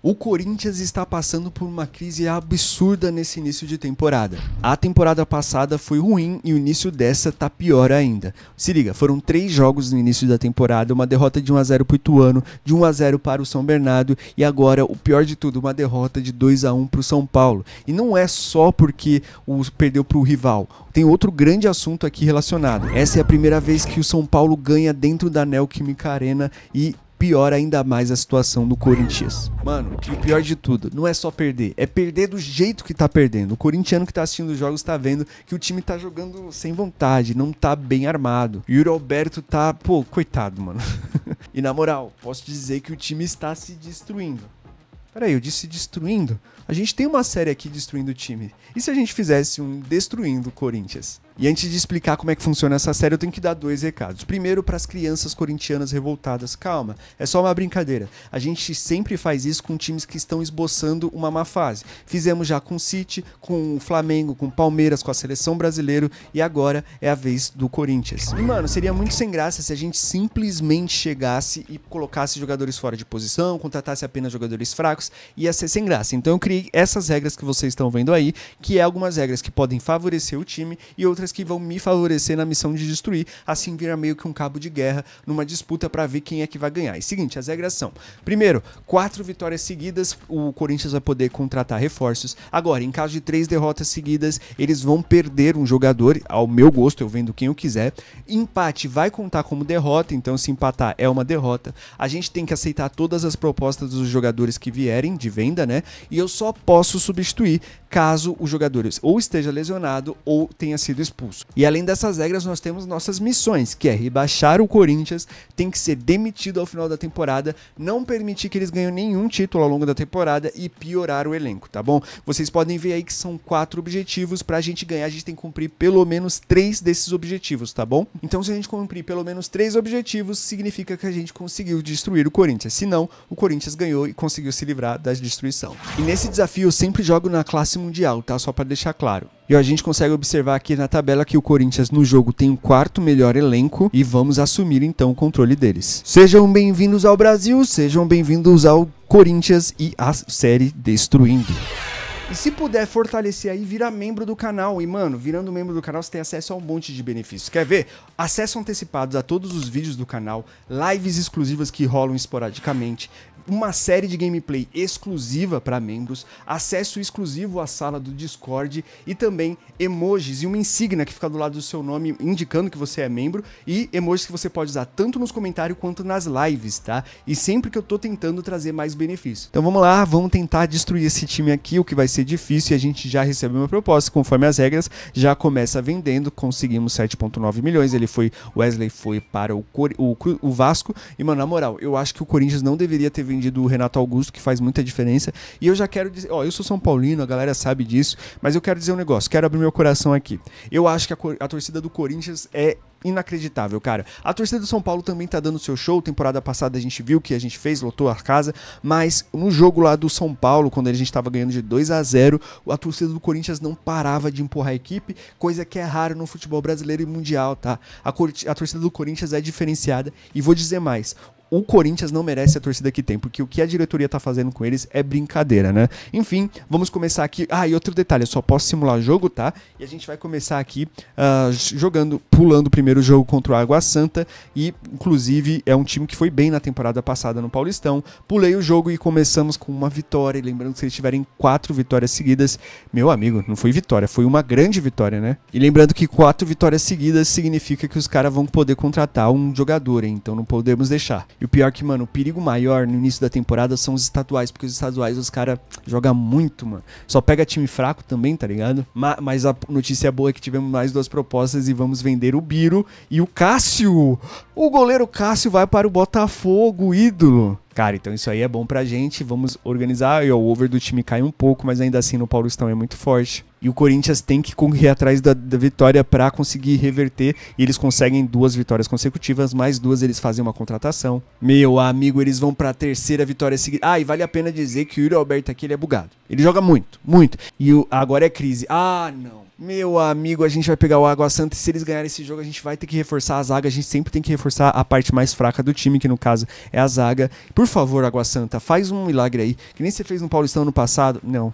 O Corinthians está passando por uma crise absurda nesse início de temporada. A temporada passada foi ruim e o início dessa tá pior ainda. Se liga, foram três jogos no início da temporada, uma derrota de 1 a 0 para o Ituano, de 1 a 0 para o São Bernardo e agora o pior de tudo, uma derrota de 2 a 1 para o São Paulo. E não é só porque o perdeu para o rival. Tem outro grande assunto aqui relacionado. Essa é a primeira vez que o São Paulo ganha dentro da Química Arena e piora ainda mais a situação do Corinthians. Mano, e o pior de tudo, não é só perder, é perder do jeito que tá perdendo. O corintiano que tá assistindo os jogos tá vendo que o time tá jogando sem vontade, não tá bem armado. E o Roberto tá, pô, coitado, mano. e na moral, posso dizer que o time está se destruindo. Peraí, eu disse destruindo? A gente tem uma série aqui destruindo o time. E se a gente fizesse um destruindo o Corinthians? E antes de explicar como é que funciona essa série, eu tenho que dar dois recados. Primeiro, para as crianças corintianas revoltadas, calma, é só uma brincadeira. A gente sempre faz isso com times que estão esboçando uma má fase. Fizemos já com o City, com o Flamengo, com o Palmeiras, com a seleção brasileira e agora é a vez do Corinthians. E mano, seria muito sem graça se a gente simplesmente chegasse e colocasse jogadores fora de posição, contratasse apenas jogadores fracos, ia ser sem graça. Então eu criei essas regras que vocês estão vendo aí, que é algumas regras que podem favorecer o time e outras que vão me favorecer na missão de destruir, assim vira meio que um cabo de guerra numa disputa para ver quem é que vai ganhar. E seguinte, as regras são: primeiro, quatro vitórias seguidas, o Corinthians vai poder contratar reforços. Agora, em caso de três derrotas seguidas, eles vão perder um jogador, ao meu gosto, eu vendo quem eu quiser. Empate vai contar como derrota, então se empatar é uma derrota. A gente tem que aceitar todas as propostas dos jogadores que vierem de venda, né? E eu só posso substituir caso os jogadores ou esteja lesionado ou tenha sido expulso expulso. E além dessas regras, nós temos nossas missões, que é rebaixar o Corinthians, tem que ser demitido ao final da temporada, não permitir que eles ganhem nenhum título ao longo da temporada e piorar o elenco, tá bom? Vocês podem ver aí que são quatro objetivos para a gente ganhar, a gente tem que cumprir pelo menos três desses objetivos, tá bom? Então, se a gente cumprir pelo menos três objetivos, significa que a gente conseguiu destruir o Corinthians. Se não, o Corinthians ganhou e conseguiu se livrar da destruição. E nesse desafio eu sempre jogo na classe mundial, tá? Só para deixar claro. E a gente consegue observar aqui na tabela que o Corinthians no jogo tem o um quarto melhor elenco e vamos assumir então o controle deles. Sejam bem-vindos ao Brasil, sejam bem-vindos ao Corinthians e a série Destruindo. E se puder fortalecer aí, vira membro do canal. E, mano, virando membro do canal, você tem acesso a um monte de benefícios. Quer ver? Acesso antecipado a todos os vídeos do canal, lives exclusivas que rolam esporadicamente, uma série de gameplay exclusiva para membros, acesso exclusivo à sala do Discord e também emojis e uma insígnia que fica do lado do seu nome indicando que você é membro e emojis que você pode usar tanto nos comentários quanto nas lives, tá? E sempre que eu tô tentando trazer mais benefícios. Então vamos lá, vamos tentar destruir esse time aqui, o que vai ser ser difícil e a gente já recebeu uma proposta. Conforme as regras, já começa vendendo, conseguimos 7,9 milhões. Ele foi, Wesley foi para o, Cor, o, o Vasco. E, mano, na moral, eu acho que o Corinthians não deveria ter vendido o Renato Augusto, que faz muita diferença. E eu já quero dizer, ó, eu sou São Paulino, a galera sabe disso, mas eu quero dizer um negócio, quero abrir meu coração aqui. Eu acho que a, a torcida do Corinthians é inacreditável, cara. A torcida do São Paulo também tá dando seu show. Temporada passada a gente viu que a gente fez, lotou a casa, mas no jogo lá do São Paulo, quando a gente tava ganhando de 2 a 0, a torcida do Corinthians não parava de empurrar a equipe, coisa que é rara no futebol brasileiro e mundial, tá? A, a torcida do Corinthians é diferenciada e vou dizer mais o Corinthians não merece a torcida que tem, porque o que a diretoria tá fazendo com eles é brincadeira, né? Enfim, vamos começar aqui. Ah, e outro detalhe, eu só posso simular jogo, tá? E a gente vai começar aqui uh, jogando, pulando o primeiro jogo contra o Água Santa. E, inclusive, é um time que foi bem na temporada passada no Paulistão. Pulei o jogo e começamos com uma vitória. E lembrando que se eles tiverem quatro vitórias seguidas, meu amigo, não foi vitória, foi uma grande vitória, né? E lembrando que quatro vitórias seguidas significa que os caras vão poder contratar um jogador, hein? então não podemos deixar. E o pior é que, mano, o perigo maior no início da temporada são os estaduais, porque os estaduais os caras jogam muito, mano. Só pega time fraco também, tá ligado? Ma mas a notícia boa é que tivemos mais duas propostas e vamos vender o Biro e o Cássio. O goleiro Cássio vai para o Botafogo, ídolo. Cara, então isso aí é bom pra gente. Vamos organizar. E o over do time cai um pouco, mas ainda assim no Paulistão é muito forte. E o Corinthians tem que correr atrás da, da vitória para conseguir reverter. E eles conseguem duas vitórias consecutivas, mais duas eles fazem uma contratação. Meu amigo, eles vão para a terceira vitória seguida. Ah, e vale a pena dizer que o Yuri Alberto aqui ele é bugado. Ele joga muito, muito. E o, agora é crise. Ah, não. Meu amigo, a gente vai pegar o Água Santa e se eles ganharem esse jogo, a gente vai ter que reforçar a zaga. A gente sempre tem que reforçar a parte mais fraca do time, que no caso é a zaga. Por favor, Água Santa, faz um milagre aí. Que nem você fez no Paulistão no passado. Não,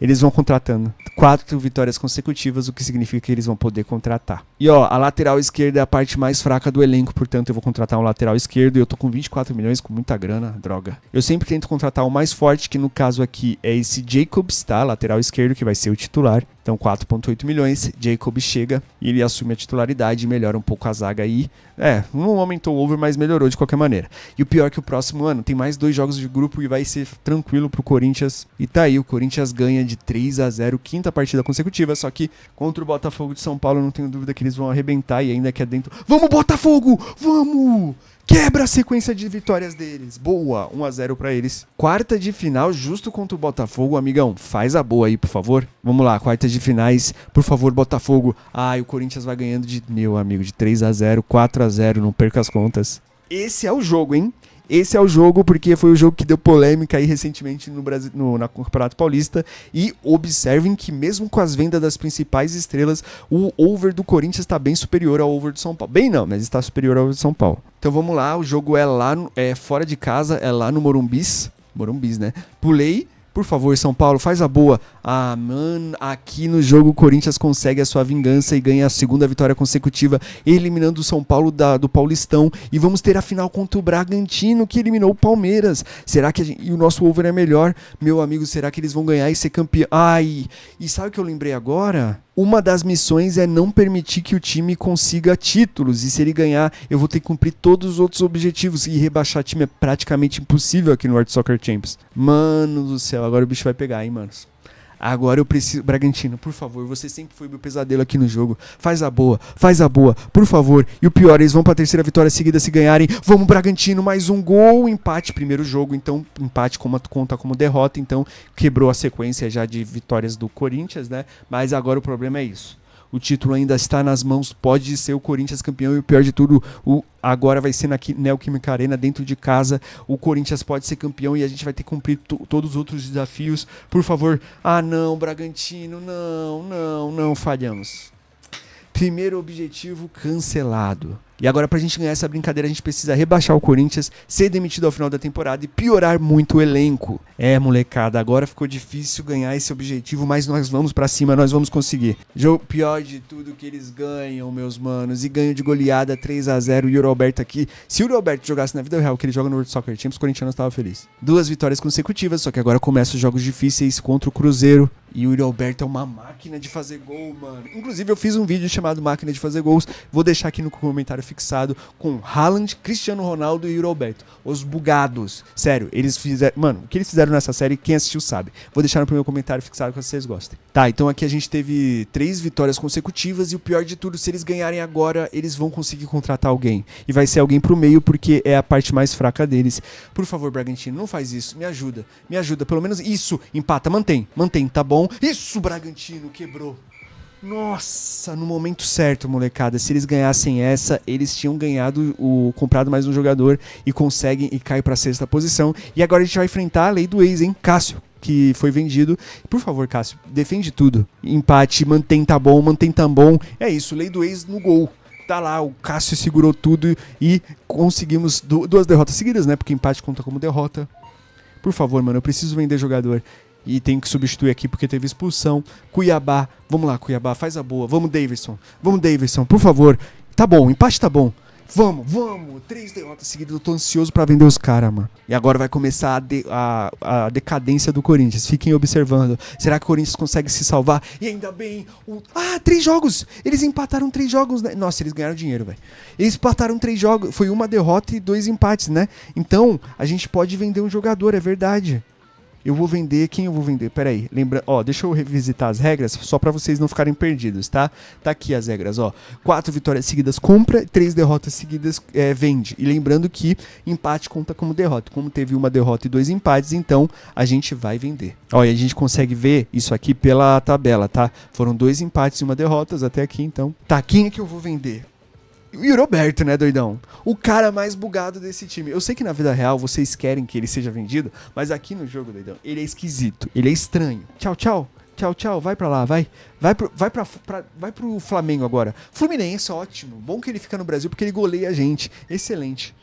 eles vão contratando quatro vitórias consecutivas, o que significa que eles vão poder contratar. E ó, a lateral esquerda é a parte mais fraca do elenco, portanto eu vou contratar um lateral esquerdo e eu tô com 24 milhões, com muita grana, droga. Eu sempre tento contratar o mais forte, que no caso aqui é esse Jacobs, tá? Lateral esquerdo, que vai ser o titular. Então 4.8 milhões, Jacob chega e ele assume a titularidade e melhora um pouco a zaga aí. É, não aumentou o over, mas melhorou de qualquer maneira. E o pior é que o próximo ano tem mais dois jogos de grupo e vai ser tranquilo pro Corinthians. E tá aí, o Corinthians ganha de 3 a 0 quinta partida consecutiva. Só que contra o Botafogo de São Paulo, não tenho dúvida que eles vão arrebentar e ainda que é dentro. Vamos, Botafogo! Vamos! Quebra a sequência de vitórias deles. Boa, 1 a 0 para eles. Quarta de final, justo contra o Botafogo, amigão. Faz a boa aí, por favor. Vamos lá, quarta de finais, por favor, Botafogo. Ai, o Corinthians vai ganhando de meu amigo de 3 a 0, 4 a 0, não perca as contas. Esse é o jogo, hein? Esse é o jogo porque foi o jogo que deu polêmica aí recentemente no Brasil, no, na Campeonato Paulista. E observem que mesmo com as vendas das principais estrelas, o over do Corinthians está bem superior ao over do São Paulo. Bem não, mas está superior ao over do São Paulo. Então vamos lá, o jogo é lá, no, é fora de casa, é lá no Morumbis. Morumbis, né? Pulei por favor, São Paulo, faz a boa. Ah, mano, aqui no jogo o Corinthians consegue a sua vingança e ganha a segunda vitória consecutiva, eliminando o São Paulo da, do Paulistão. E vamos ter a final contra o Bragantino, que eliminou o Palmeiras. Será que gente, e o nosso over é melhor? Meu amigo, será que eles vão ganhar e ser campeão? Ai, e sabe o que eu lembrei agora? Uma das missões é não permitir que o time consiga títulos. E se ele ganhar, eu vou ter que cumprir todos os outros objetivos. E rebaixar time é praticamente impossível aqui no World Soccer Champions. Mano do céu, agora o bicho vai pegar, hein, manos. Agora eu preciso. Bragantino, por favor, você sempre foi meu pesadelo aqui no jogo. Faz a boa, faz a boa, por favor. E o pior, eles vão pra terceira vitória seguida se ganharem. Vamos, Bragantino, mais um gol, empate. Primeiro jogo, então, empate como, conta como derrota. Então, quebrou a sequência já de vitórias do Corinthians, né? Mas agora o problema é isso o título ainda está nas mãos, pode ser o Corinthians campeão e o pior de tudo, o, agora vai ser na Neoquímica Arena, dentro de casa, o Corinthians pode ser campeão e a gente vai ter que cumprir todos os outros desafios. Por favor, ah não, Bragantino, não, não, não falhamos. Primeiro objetivo cancelado. E agora, para a gente ganhar essa brincadeira, a gente precisa rebaixar o Corinthians, ser demitido ao final da temporada e piorar muito o elenco. É, molecada, agora ficou difícil ganhar esse objetivo, mas nós vamos para cima, nós vamos conseguir. Jogo pior de tudo que eles ganham, meus manos, e ganho de goleada 3 a 0 E o Roberto aqui, se o Roberto jogasse na vida real que ele joga no World Soccer os corintianos estavam felizes. Duas vitórias consecutivas, só que agora começam os jogos difíceis contra o Cruzeiro, e o Yuri Alberto é uma máquina de fazer gol, mano. Inclusive, eu fiz um vídeo chamado Máquina de Fazer Gols. Vou deixar aqui no comentário fixado com Haaland, Cristiano Ronaldo e Roberto. Os bugados. Sério, eles fizeram. Mano, o que eles fizeram nessa série, quem assistiu sabe. Vou deixar no primeiro comentário fixado que vocês gostem. Tá, então aqui a gente teve três vitórias consecutivas e o pior de tudo, se eles ganharem agora, eles vão conseguir contratar alguém. E vai ser alguém pro meio porque é a parte mais fraca deles. Por favor, Bragantino, não faz isso. Me ajuda. Me ajuda. Pelo menos isso. Empata, mantém. Mantém, tá bom? Isso, Bragantino, quebrou. Nossa, no momento certo, molecada. Se eles ganhassem essa, eles tinham ganhado o comprado mais um jogador e conseguem e cai para sexta posição. E agora a gente vai enfrentar a lei do ex, hein, Cássio, que foi vendido. Por favor, Cássio, defende tudo. Empate, mantém tá bom, mantém tá bom. É isso, lei do ex no gol tá lá, o Cássio segurou tudo e conseguimos duas derrotas seguidas, né? Porque empate conta como derrota. Por favor, mano, eu preciso vender jogador e tem que substituir aqui porque teve expulsão. Cuiabá, vamos lá, Cuiabá, faz a boa. Vamos, Davidson. Vamos, Davidson, por favor. Tá bom, empate tá bom. Vamos, vamos. Três derrotas seguidas. Eu tô ansioso para vender os caras, mano. E agora vai começar a, de, a, a, decadência do Corinthians. Fiquem observando. Será que o Corinthians consegue se salvar? E ainda bem. O... Ah, três jogos! Eles empataram três jogos. Né? Nossa, eles ganharam dinheiro, velho. Eles empataram três jogos. Foi uma derrota e dois empates, né? Então, a gente pode vender um jogador, é verdade. Eu vou vender, quem eu vou vender? Peraí, lembra, ó, deixa eu revisitar as regras só para vocês não ficarem perdidos, tá? Tá aqui as regras, ó. Quatro vitórias seguidas compra, três derrotas seguidas é, vende. E lembrando que empate conta como derrota. Como teve uma derrota e dois empates, então a gente vai vender. Ó, e a gente consegue ver isso aqui pela tabela, tá? Foram dois empates e uma derrota até aqui, então. Tá, quem é que eu vou vender? E o Roberto, né, doidão? O cara mais bugado desse time. Eu sei que na vida real vocês querem que ele seja vendido, mas aqui no jogo, doidão, ele é esquisito. Ele é estranho. Tchau, tchau. Tchau, tchau. Vai pra lá, vai. Vai pro, vai pra, pra, vai pro Flamengo agora. Fluminense, ótimo. Bom que ele fica no Brasil porque ele goleia a gente. Excelente.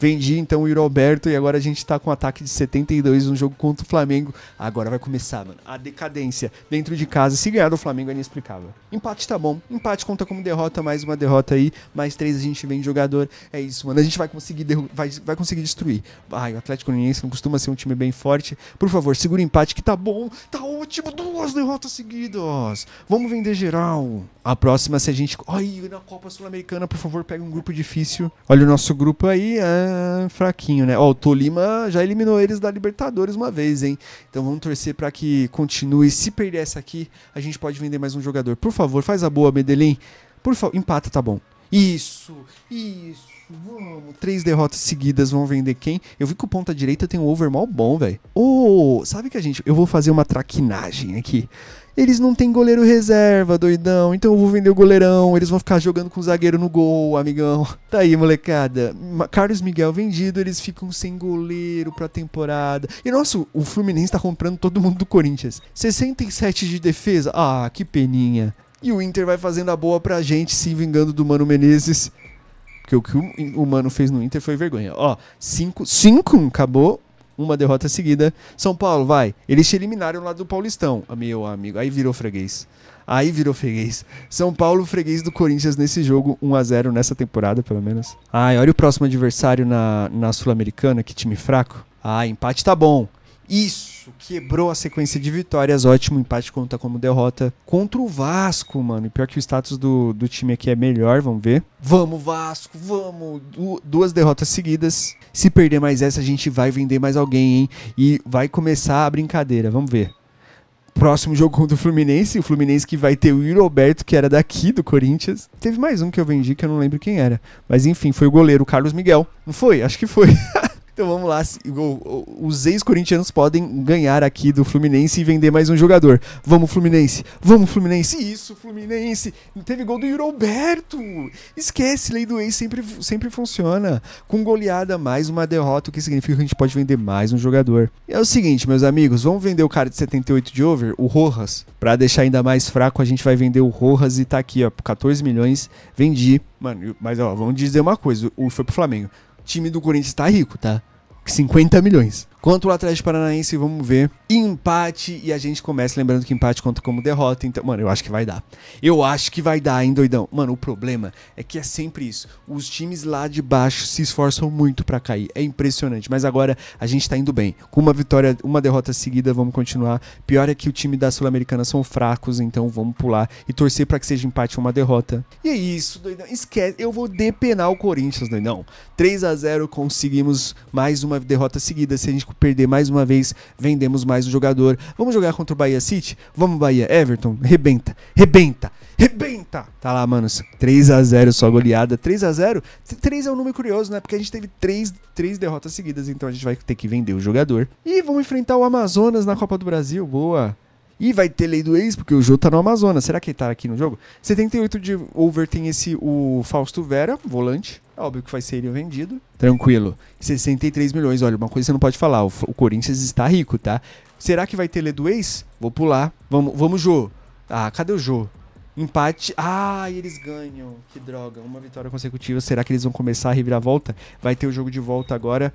Vendi então o Alberto e agora a gente tá com um ataque de 72 no um jogo contra o Flamengo. Agora vai começar, mano. A decadência dentro de casa. Se ganhar do Flamengo é inexplicável. Empate tá bom. Empate conta como derrota, mais uma derrota aí. Mais três a gente vem jogador. É isso, mano. A gente vai conseguir, vai, vai conseguir destruir. Vai, o Atlético Uniense não costuma ser um time bem forte. Por favor, segura o empate que tá bom. Tá ótimo. Duas derrotas seguidas. Vamos vender geral. A próxima, se a gente. Ai, na Copa Sul-Americana, por favor, pega um grupo difícil. Olha o nosso grupo aí. É fraquinho, né? Ó, o Tolima já eliminou eles da Libertadores uma vez, hein? Então vamos torcer para que continue. Se perder essa aqui, a gente pode vender mais um jogador. Por favor, faz a boa, Medellín. Por favor, empata, tá bom. Isso, isso, vamos. Três derrotas seguidas vão vender quem? Eu vi que o ponta direita tem um over mal bom, velho. Ô, oh, sabe que a gente. Eu vou fazer uma traquinagem aqui. Eles não têm goleiro reserva, doidão. Então eu vou vender o goleirão. Eles vão ficar jogando com o zagueiro no gol, amigão. Tá aí, molecada. Carlos Miguel vendido, eles ficam sem goleiro pra temporada. E nosso, o Fluminense tá comprando todo mundo do Corinthians. 67 de defesa. Ah, que peninha. E o Inter vai fazendo a boa pra gente, se vingando do Mano Menezes. Porque o que o, o Mano fez no Inter foi vergonha. Ó, 5 5 acabou uma derrota seguida. São Paulo, vai. Eles te eliminaram lá do Paulistão, meu amigo. Aí virou freguês. Aí virou freguês. São Paulo, freguês do Corinthians nesse jogo, 1 a 0 nessa temporada, pelo menos. Ai, olha o próximo adversário na, na Sul-Americana, que time fraco. Ah, empate tá bom. Isso, quebrou a sequência de vitórias. Ótimo, empate conta como derrota contra o Vasco, mano. E pior que o status do, do time aqui é melhor, vamos ver. Vamos, Vasco, vamos. Du duas derrotas seguidas. Se perder mais essa, a gente vai vender mais alguém, hein? E vai começar a brincadeira, vamos ver. Próximo jogo contra o Fluminense, o Fluminense que vai ter o Roberto, que era daqui do Corinthians. Teve mais um que eu vendi que eu não lembro quem era. Mas enfim, foi o goleiro Carlos Miguel. Não foi? Acho que foi. Então vamos lá. Os ex-corintianos podem ganhar aqui do Fluminense e vender mais um jogador. Vamos, Fluminense! Vamos, Fluminense! Isso, Fluminense! Teve gol do Roberto! Esquece, lei do ex sempre, sempre funciona. Com goleada, mais uma derrota, o que significa que a gente pode vender mais um jogador. E é o seguinte, meus amigos, vamos vender o cara de 78 de over, o Rojas. Para deixar ainda mais fraco, a gente vai vender o Rojas e tá aqui, ó, 14 milhões. Vendi. Mano, mas ó, vamos dizer uma coisa: o foi pro Flamengo time do Corinthians tá rico, tá? 50 milhões. Quanto o Atlético Paranaense, vamos ver. Empate e a gente começa lembrando que empate conta como derrota. Então, mano, eu acho que vai dar. Eu acho que vai dar, hein, doidão. Mano, o problema é que é sempre isso. Os times lá de baixo se esforçam muito para cair. É impressionante, mas agora a gente tá indo bem. Com uma vitória, uma derrota seguida, vamos continuar. Pior é que o time da Sul-Americana são fracos, então vamos pular e torcer para que seja empate ou uma derrota. E é isso, doidão. Esquece, eu vou depenar o Corinthians, doidão. 3 a 0 conseguimos mais uma derrota seguida. Se a gente Atlético perder mais uma vez, vendemos mais um jogador. Vamos jogar contra o Bahia City? Vamos, Bahia. Everton, rebenta, rebenta, rebenta. Tá lá, mano. 3 x 0 só goleada. 3 a 0 3 é um número curioso, né? Porque a gente teve 3, 3 derrotas seguidas, então a gente vai ter que vender o jogador. E vamos enfrentar o Amazonas na Copa do Brasil. Boa. E vai ter lei do ex, porque o jogo tá no Amazonas. Será que ele tá aqui no jogo? 78 de over tem esse o Fausto Vera, volante. É óbvio que vai ser ele vendido. Tranquilo. 63 milhões. Olha, uma coisa você não pode falar. O, o Corinthians está rico, tá? Será que vai ter lei do ex? Vou pular. Vamos, vamos, Jô. Ah, cadê o Jô? Empate. Ah, eles ganham. Que droga. Uma vitória consecutiva. Será que eles vão começar a volta? Vai ter o jogo de volta agora.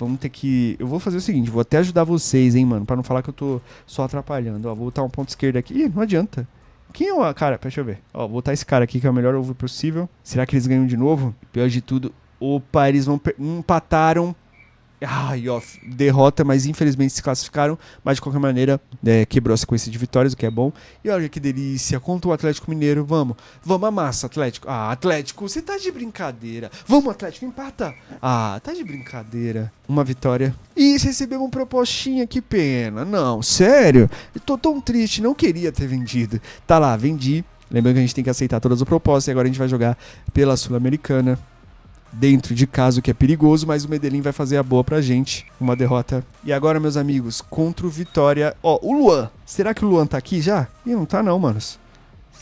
Vamos ter que. Eu vou fazer o seguinte, vou até ajudar vocês, hein, mano. Pra não falar que eu tô só atrapalhando. Ó, vou botar um ponto esquerdo aqui. Ih, não adianta. Quem é o ah, cara? Deixa eu ver. Ó, vou botar esse cara aqui que é o melhor ovo possível. Será que eles ganham de novo? Pior de tudo, opa, eles vão empataram ah, ó, derrota, mas infelizmente se classificaram. Mas de qualquer maneira, é, quebrou a sequência de vitórias, o que é bom. E olha que delícia, contra o Atlético Mineiro, vamos. Vamos amassa, Atlético. Ah, Atlético, você tá de brincadeira. Vamos, Atlético, empata. Ah, tá de brincadeira. Uma vitória. E recebemos uma propostinha, que pena. Não, sério. Eu tô tão triste, não queria ter vendido. Tá lá, vendi. Lembrando que a gente tem que aceitar todas as propostas e agora a gente vai jogar pela Sul-Americana dentro de casa, o que é perigoso, mas o Medellín vai fazer a boa pra gente. Uma derrota. E agora, meus amigos, contra o Vitória. Ó, o Luan. Será que o Luan tá aqui já? Ih, não tá não, manos.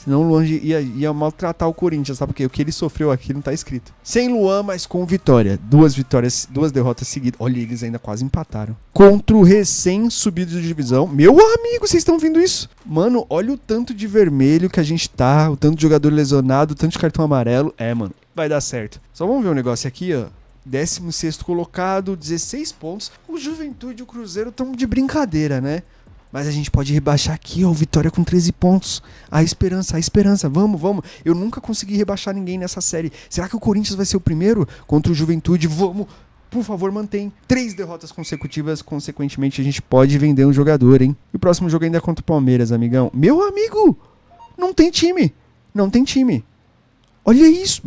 Senão o Luan ia, ia maltratar o Corinthians, sabe? Porque o que ele sofreu aqui não tá escrito. Sem Luan, mas com vitória. Duas vitórias, duas derrotas seguidas. Olha, eles ainda quase empataram. Contra o recém-subido de divisão. Meu amigo, vocês estão vendo isso? Mano, olha o tanto de vermelho que a gente tá, o tanto de jogador lesionado, o tanto de cartão amarelo. É, mano, vai dar certo. Só vamos ver um negócio aqui, ó. 16 colocado, 16 pontos. O Juventude e o Cruzeiro estão de brincadeira, né? Mas a gente pode rebaixar aqui, ó. Vitória com 13 pontos. A esperança, a esperança. Vamos, vamos. Eu nunca consegui rebaixar ninguém nessa série. Será que o Corinthians vai ser o primeiro contra o Juventude? Vamos. Por favor, mantém. Três derrotas consecutivas. Consequentemente, a gente pode vender um jogador, hein? E o próximo jogo ainda é contra o Palmeiras, amigão. Meu amigo! Não tem time. Não tem time. Olha isso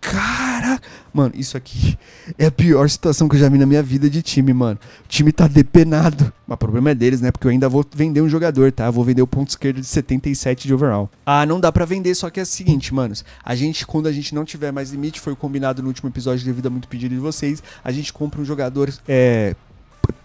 cara. Mano, isso aqui é a pior situação que eu já vi na minha vida de time, mano. O time tá depenado. Mas o problema é deles, né? Porque eu ainda vou vender um jogador, tá? vou vender o ponto esquerdo de 77 de overall. Ah, não dá para vender, só que é o seguinte, manos. A gente, quando a gente não tiver mais limite, foi combinado no último episódio devido a muito pedido de vocês, a gente compra um jogador é,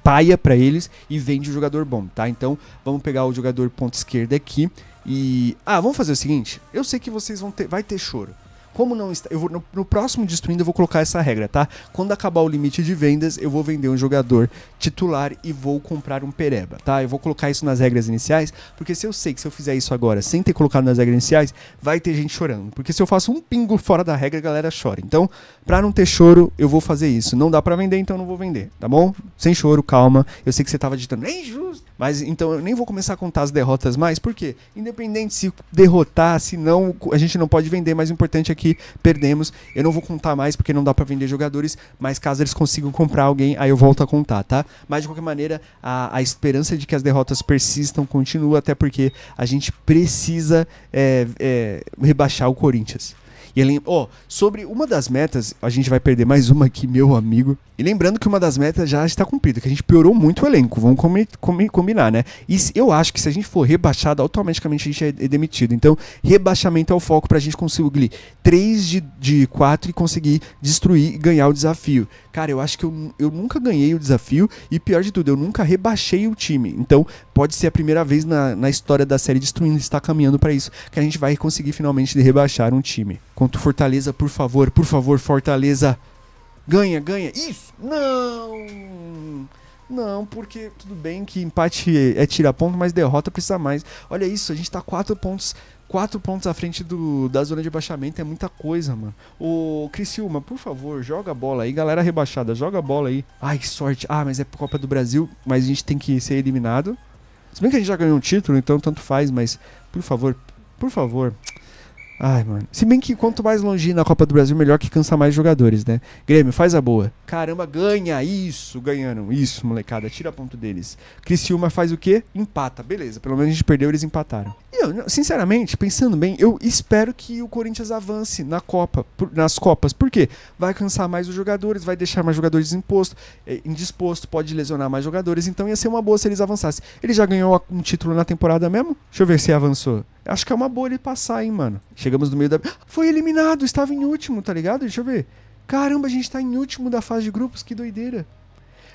paia para eles e vende o um jogador bom, tá? Então, vamos pegar o jogador ponto esquerdo aqui e... Ah, vamos fazer o seguinte. Eu sei que vocês vão ter... Vai ter choro. Como não está. Eu vou, no, no, próximo Destruindo eu vou colocar essa regra, tá? Quando acabar o limite de vendas, eu vou vender um jogador titular e vou comprar um Pereba, tá? Eu vou colocar isso nas regras iniciais, porque se eu sei que se eu fizer isso agora sem ter colocado nas regras iniciais, vai ter gente chorando. Porque se eu faço um pingo fora da regra, a galera chora. Então, para não ter choro, eu vou fazer isso. Não dá para vender, então eu não vou vender, tá bom? Sem choro, calma. Eu sei que você tava ditando, é injusto. Mas então eu nem vou começar a contar as derrotas mais, porque independente se derrotar, se não, a gente não pode vender, mas o importante é que perdemos. Eu não vou contar mais porque não dá para vender jogadores, mas caso eles consigam comprar alguém, aí eu volto a contar, tá? Mas de qualquer maneira, a, a esperança de que as derrotas persistam continua, até porque a gente precisa é, é, rebaixar o Corinthians. E ele, ó, oh, sobre uma das metas, a gente vai perder mais uma aqui, meu amigo, e lembrando que uma das metas já está cumprida, que a gente piorou muito o elenco, vamos combinar, né? E eu acho que se a gente for rebaixado, automaticamente a gente é demitido. Então, rebaixamento é o foco para a gente conseguir 3 de, de 4 e conseguir destruir e ganhar o desafio. Cara, eu acho que eu, eu nunca ganhei o desafio e pior de tudo, eu nunca rebaixei o time. Então, pode ser a primeira vez na, na história da série Destruindo está caminhando para isso, que a gente vai conseguir finalmente rebaixar um time. Quanto Fortaleza, por favor, por favor, Fortaleza ganha, ganha, isso, não. Não, porque tudo bem que empate é tirar ponto, mas derrota precisa mais. Olha isso, a gente tá quatro pontos, quatro pontos à frente do, da zona de rebaixamento, é muita coisa, mano. Ô, Criciúma, por favor, joga a bola aí, galera rebaixada, joga a bola aí. Ai, que sorte. Ah, mas é Copa do Brasil, mas a gente tem que ser eliminado. Se bem que a gente já ganhou um título, então tanto faz, mas por favor, por favor, Ai, mano. Se bem que quanto mais longe na Copa do Brasil, melhor que cansa mais jogadores, né? Grêmio, faz a boa. Caramba, ganha. Isso, ganharam. Isso, molecada. Tira ponto deles. Criciúma faz o quê? Empata. Beleza, pelo menos a gente perdeu, eles empataram. E eu, sinceramente, pensando bem, eu espero que o Corinthians avance na Copa, por, nas Copas. Por quê? Vai cansar mais os jogadores, vai deixar mais jogadores imposto, é, indisposto, pode lesionar mais jogadores. Então ia ser uma boa se eles avançassem. Ele já ganhou um título na temporada mesmo? Deixa eu ver se avançou. Acho que é uma boa ele passar, hein, mano. Chegamos no meio da. Ah, foi eliminado, estava em último, tá ligado? Deixa eu ver. Caramba, a gente tá em último da fase de grupos, que doideira.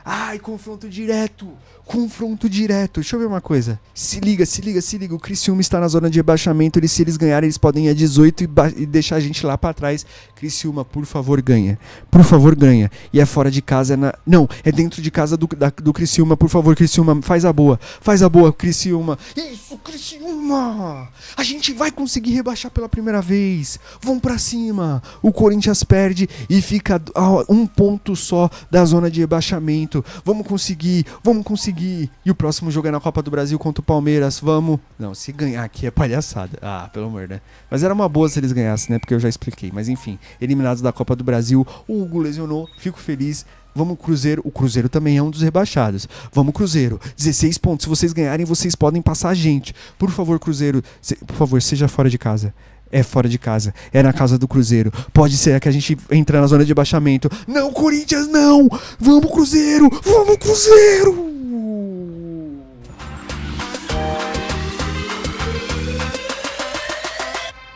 Ai, confronto direto. Confronto direto. Deixa eu ver uma coisa. Se liga, se liga, se liga. O Criciúma está na zona de rebaixamento. Eles, se eles ganharem, eles podem ir a 18 e, e deixar a gente lá para trás. Criciúma, por favor, ganha. Por favor, ganha. E é fora de casa. É na... Não, é dentro de casa do, da, do Criciúma. Por favor, Criciúma, faz a boa. Faz a boa, Criciúma. Isso, Criciúma. A gente vai conseguir rebaixar pela primeira vez. Vão para cima. O Corinthians perde e fica a um ponto só da zona de rebaixamento vamos conseguir, vamos conseguir. E o próximo jogo é na Copa do Brasil contra o Palmeiras, vamos. Não, se ganhar aqui é palhaçada. Ah, pelo amor, né? Mas era uma boa se eles ganhassem, né? Porque eu já expliquei. Mas enfim, eliminados da Copa do Brasil, o Hugo lesionou, fico feliz. Vamos Cruzeiro, o Cruzeiro também é um dos rebaixados. Vamos Cruzeiro, 16 pontos. Se vocês ganharem, vocês podem passar a gente. Por favor, Cruzeiro, se... por favor, seja fora de casa é fora de casa, é na casa do Cruzeiro. Pode ser que a gente entre na zona de baixamento. Não, Corinthians, não! Vamos, Cruzeiro! Vamos, Cruzeiro!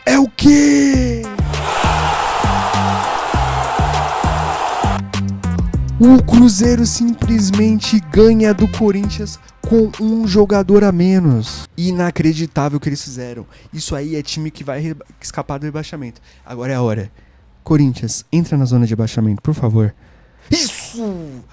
É o quê? O Cruzeiro simplesmente ganha do Corinthians com um jogador a menos. Inacreditável o que eles fizeram. Isso aí é time que vai escapar do rebaixamento. Agora é a hora. Corinthians, entra na zona de rebaixamento, por favor. Isso!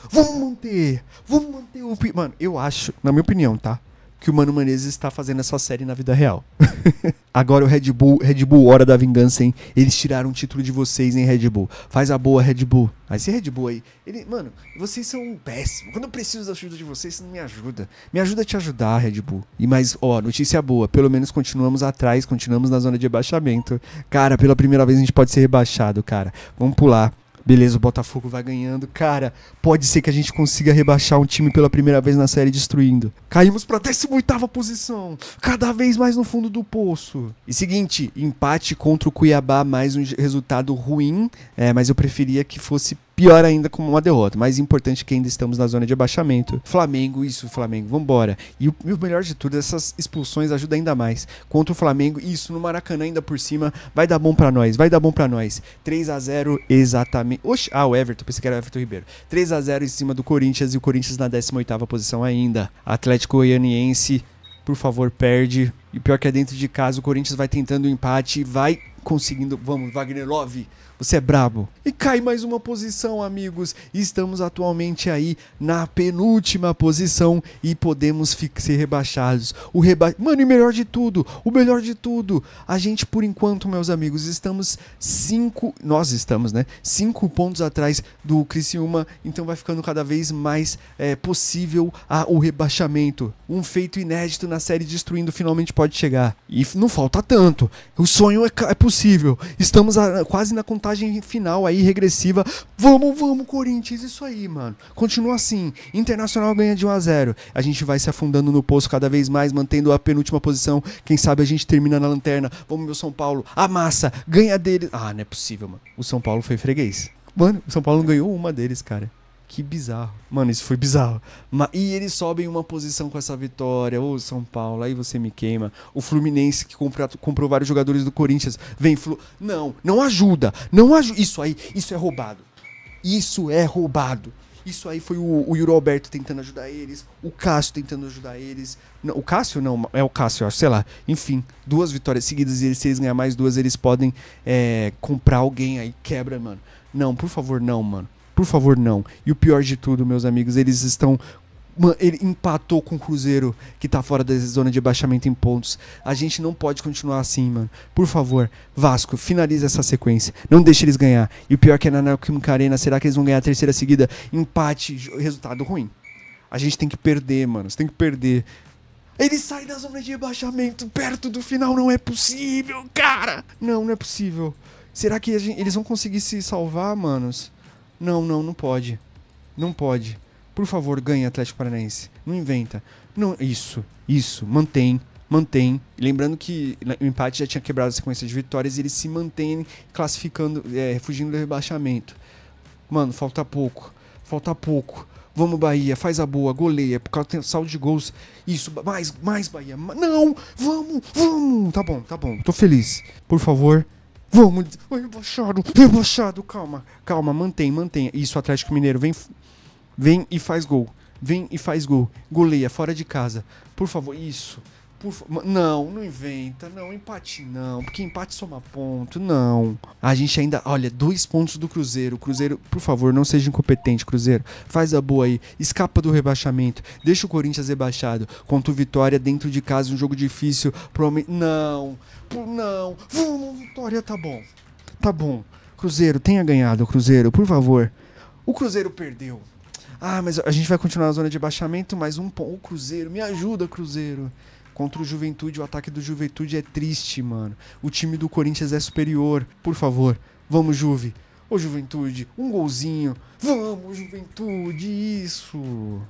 Vamos manter! Vamos manter o. Mano, eu acho, na minha opinião, tá? que o Mano Menezes está fazendo essa série na vida real. Agora o Red Bull, Red Bull, hora da vingança, hein? Eles tiraram o título de vocês, em Red Bull? Faz a boa, Red Bull. Aí ah, esse Red Bull aí, ele, mano, vocês são péssimos. Quando eu preciso da ajuda de vocês, você não me ajuda. Me ajuda a te ajudar, Red Bull. E mais, ó, notícia boa, pelo menos continuamos atrás, continuamos na zona de rebaixamento. Cara, pela primeira vez a gente pode ser rebaixado, cara. Vamos pular. Beleza, o Botafogo vai ganhando. Cara, pode ser que a gente consiga rebaixar um time pela primeira vez na série destruindo. Caímos pra 18 posição, cada vez mais no fundo do poço. E seguinte, empate contra o Cuiabá, mais um resultado ruim, é, mas eu preferia que fosse pior ainda como uma derrota. Mais importante que ainda estamos na zona de abaixamento. Flamengo, isso, Flamengo, vambora. E o, e o melhor de tudo, essas expulsões ajudam ainda mais. Contra o Flamengo, isso, no Maracanã ainda por cima, vai dar bom para nós, vai dar bom para nós. 3 a 0 exatamente. Oxi, ah, o Everton, pensei que era o Everton Ribeiro. 3 a 0 em cima do Corinthians e o Corinthians na 18 posição ainda. Atlético Goianiense, por favor, perde. E pior que é dentro de casa, o Corinthians vai tentando o um empate, vai conseguindo. Vamos, Wagner Love, você é brabo. E cai mais uma posição, amigos. Estamos atualmente aí na penúltima posição e podemos ser rebaixados. O reba... Mano, e melhor de tudo, o melhor de tudo, a gente por enquanto, meus amigos, estamos cinco, nós estamos, né? Cinco pontos atrás do Criciúma, então vai ficando cada vez mais é, possível a, o rebaixamento. Um feito inédito na série Destruindo finalmente pode chegar. E não falta tanto. O sonho é, é possível possível. Estamos a, quase na contagem final aí, regressiva. Vamos, vamos, Corinthians, isso aí, mano. Continua assim. Internacional ganha de 1 a 0 A gente vai se afundando no poço cada vez mais, mantendo a penúltima posição. Quem sabe a gente termina na lanterna. Vamos, meu São Paulo. Amassa, ganha deles. Ah, não é possível, mano. O São Paulo foi freguês. Mano, o São Paulo não ganhou uma deles, cara. Que bizarro. Mano, isso foi bizarro. e eles sobem uma posição com essa vitória. Ô, São Paulo, aí você me queima. O Fluminense que compra, comprou vários jogadores do Corinthians. Vem, Flu. Não, não ajuda. Não ajuda. Isso aí, isso é roubado. Isso é roubado. Isso aí foi o, o Alberto tentando ajudar eles, o Cássio tentando ajudar eles. Não, o Cássio não, é o Cássio, acho, sei lá. Enfim, duas vitórias seguidas e eles, se eles ganhar mais duas, eles podem é, comprar alguém aí. Quebra, mano. Não, por favor, não, mano. Por favor, não. E o pior de tudo, meus amigos, eles estão ele empatou com o Cruzeiro, que tá fora da zona de abaixamento em pontos. A gente não pode continuar assim, mano. Por favor, Vasco, finaliza essa sequência. Não deixe eles ganhar. E o pior é que é na Neoquímica Arena, será que eles vão ganhar a terceira seguida? Empate, resultado ruim. A gente tem que perder, mano. Você tem que perder. Ele sai da zona de rebaixamento perto do final. Não é possível, cara! Não, não é possível. Será que gente, eles vão conseguir se salvar, manos? Não, não, não pode. Não pode. Por favor, ganha Atlético Paranaense. Não inventa. Não, isso, isso, mantém, mantém. Lembrando que o empate já tinha quebrado a sequência de vitórias e ele se mantém classificando, é, fugindo do rebaixamento. Mano, falta pouco. Falta pouco. Vamos, Bahia, faz a boa, goleia, por causa do saldo de gols. Isso, mais, mais, Bahia. Não, vamos, vamos. Tá bom, tá bom, tô feliz. Por favor, Vamos, rebaixado, rebaixado, calma, calma, mantém, mantém. Isso, Atlético Mineiro, vem, vem e faz gol. Vem e faz gol. Goleia, fora de casa. Por favor, isso. Por, não, não inventa, não, empate não, porque empate soma ponto, não. A gente ainda, olha, dois pontos do Cruzeiro. Cruzeiro, por favor, não seja incompetente, Cruzeiro. Faz a boa aí, escapa do rebaixamento, deixa o Corinthians rebaixado. Contra o Vitória dentro de casa, um jogo difícil, provavelmente. Não, não, vamos, Vitória, tá bom. Tá bom. Cruzeiro, tenha ganhado, Cruzeiro, por favor. O Cruzeiro perdeu. Ah, mas a gente vai continuar na zona de baixamento, mais um ponto. O Cruzeiro, me ajuda, Cruzeiro. Contra o Juventude, o ataque do Juventude é triste, mano. O time do Corinthians é superior. Por favor, vamos, Juve. Ô, Juventude, um golzinho. Vamos, Juventude, isso.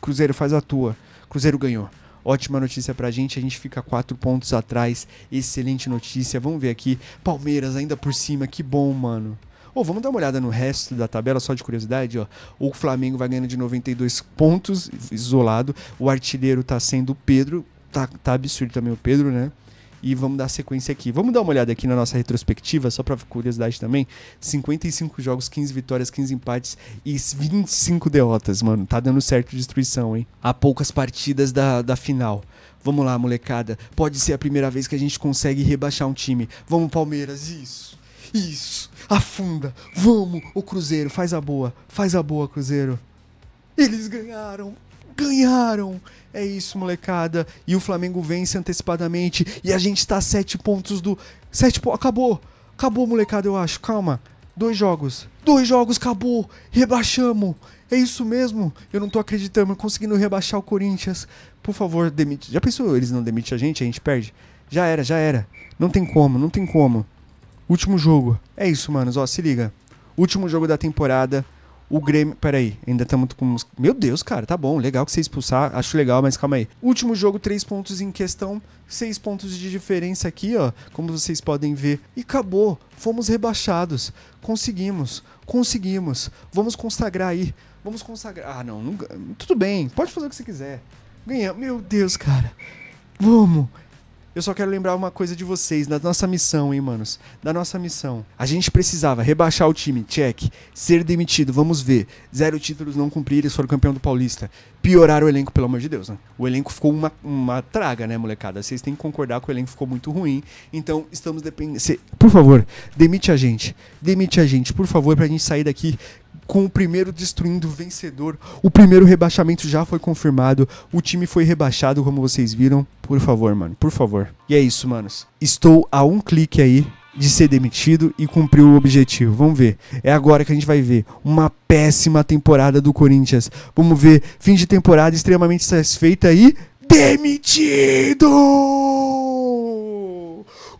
Cruzeiro faz a tua. Cruzeiro ganhou. Ótima notícia pra gente, a gente fica quatro pontos atrás. Excelente notícia. Vamos ver aqui. Palmeiras ainda por cima, que bom, mano. Ou vamos dar uma olhada no resto da tabela, só de curiosidade, ó. O Flamengo vai ganhando de 92 pontos, isolado. O artilheiro tá sendo o Pedro, tá, tá absurdo também o Pedro, né? E vamos dar sequência aqui. Vamos dar uma olhada aqui na nossa retrospectiva, só para curiosidade também. 55 jogos, 15 vitórias, 15 empates e 25 derrotas, mano. Tá dando certo destruição, hein? Há poucas partidas da, da final. Vamos lá, molecada. Pode ser a primeira vez que a gente consegue rebaixar um time. Vamos, Palmeiras, isso. Isso. Afunda. Vamos, o Cruzeiro, faz a boa. Faz a boa, Cruzeiro. Eles ganharam. Ganharam! É isso, molecada. E o Flamengo vence antecipadamente. E a gente tá a sete pontos do. sete pontos. Acabou! Acabou, molecada, eu acho. Calma. Dois jogos. Dois jogos, acabou! Rebaixamos! É isso mesmo? Eu não tô acreditando, conseguindo rebaixar o Corinthians. Por favor, demite. Já pensou eles não demitem a gente? A gente perde? Já era, já era. Não tem como, não tem como. Último jogo. É isso, manos. Ó, se liga. Último jogo da temporada. O Grêmio. Peraí, ainda estamos com. Meu Deus, cara, tá bom, legal que você expulsar, acho legal, mas calma aí. Último jogo, três pontos em questão, seis pontos de diferença aqui, ó, como vocês podem ver. E acabou, fomos rebaixados. Conseguimos, conseguimos. Vamos consagrar aí, vamos consagrar. Ah, não, não... tudo bem, pode fazer o que você quiser. Ganhar, meu Deus, cara. Vamos, eu só quero lembrar uma coisa de vocês, da nossa missão, hein, manos? Da nossa missão. A gente precisava rebaixar o time, check. Ser demitido, vamos ver. Zero títulos não cumprir, eles foram campeão do Paulista. Piorar o elenco, pelo amor de Deus, né? O elenco ficou uma, uma traga, né, molecada? Vocês têm que concordar que o elenco ficou muito ruim. Então, estamos dependendo. Por favor, demite a gente. Demite a gente, por favor, pra gente sair daqui com o primeiro destruindo o vencedor. O primeiro rebaixamento já foi confirmado. O time foi rebaixado, como vocês viram. Por favor, mano, por favor. E é isso, manos. Estou a um clique aí de ser demitido e cumpriu o objetivo. Vamos ver. É agora que a gente vai ver uma péssima temporada do Corinthians. Vamos ver fim de temporada extremamente satisfeita e demitido!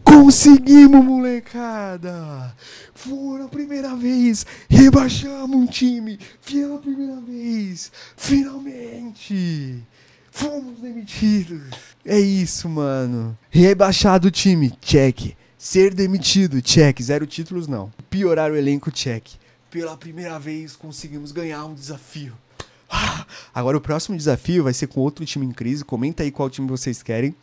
Conseguimos, molecada! Foi a primeira vez! Rebaixamos um time! Pela primeira vez! Finalmente! Fomos demitidos! É isso, mano! Rebaixado o time, check! Ser demitido, check! Zero títulos, não. Piorar o elenco, check! Pela primeira vez conseguimos ganhar um desafio! Ah, agora o próximo desafio vai ser com outro time em crise. Comenta aí qual time vocês querem.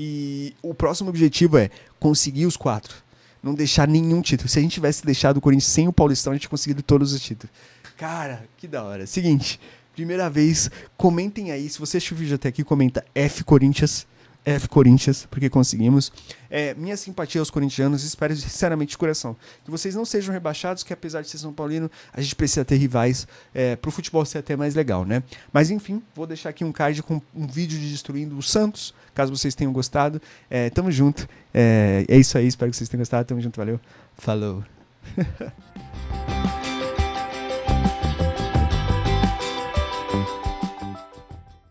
E o próximo objetivo é conseguir os quatro. Não deixar nenhum título. Se a gente tivesse deixado o Corinthians sem o Paulistão, a gente conseguido todos os títulos. Cara, que da hora. Seguinte, primeira vez, comentem aí. Se você assistiu o vídeo até aqui, comenta F Corinthians F Corinthians, porque conseguimos. É, minha simpatia aos corintianos, espero sinceramente de coração que vocês não sejam rebaixados, que apesar de ser São Paulino, a gente precisa ter rivais é, para o futebol ser até mais legal, né? Mas enfim, vou deixar aqui um card com um vídeo de destruindo o Santos, caso vocês tenham gostado. É, tamo junto. É, é isso aí, espero que vocês tenham gostado. Tamo junto, valeu. Falou.